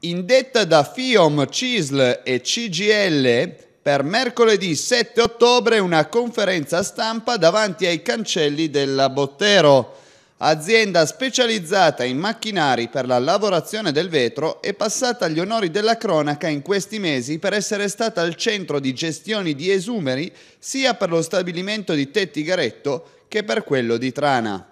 indetta da FIOM, CISL e CGL per mercoledì 7 ottobre una conferenza stampa davanti ai cancelli della Bottero, azienda specializzata in macchinari per la lavorazione del vetro e passata agli onori della cronaca in questi mesi per essere stata al centro di gestioni di esumeri sia per lo stabilimento di Tetti Garetto che per quello di Trana.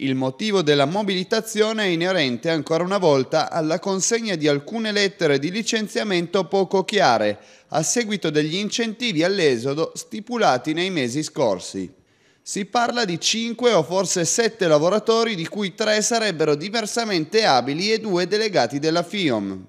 Il motivo della mobilitazione è inerente ancora una volta alla consegna di alcune lettere di licenziamento poco chiare, a seguito degli incentivi all'esodo stipulati nei mesi scorsi. Si parla di 5 o forse 7 lavoratori di cui 3 sarebbero diversamente abili e 2 delegati della FIOM.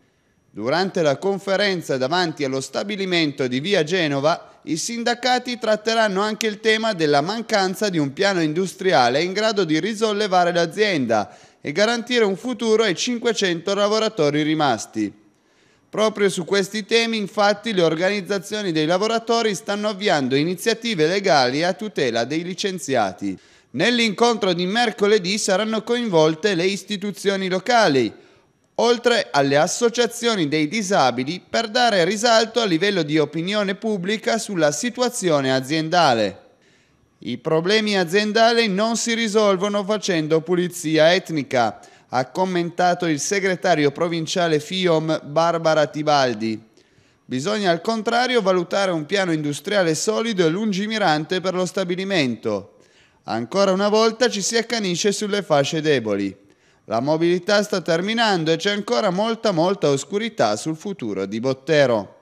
Durante la conferenza davanti allo stabilimento di Via Genova, i sindacati tratteranno anche il tema della mancanza di un piano industriale in grado di risollevare l'azienda e garantire un futuro ai 500 lavoratori rimasti. Proprio su questi temi, infatti, le organizzazioni dei lavoratori stanno avviando iniziative legali a tutela dei licenziati. Nell'incontro di mercoledì saranno coinvolte le istituzioni locali, oltre alle associazioni dei disabili per dare risalto a livello di opinione pubblica sulla situazione aziendale. I problemi aziendali non si risolvono facendo pulizia etnica, ha commentato il segretario provinciale FIOM Barbara Tibaldi. Bisogna al contrario valutare un piano industriale solido e lungimirante per lo stabilimento. Ancora una volta ci si accanisce sulle fasce deboli. La mobilità sta terminando e c'è ancora molta molta oscurità sul futuro di Bottero.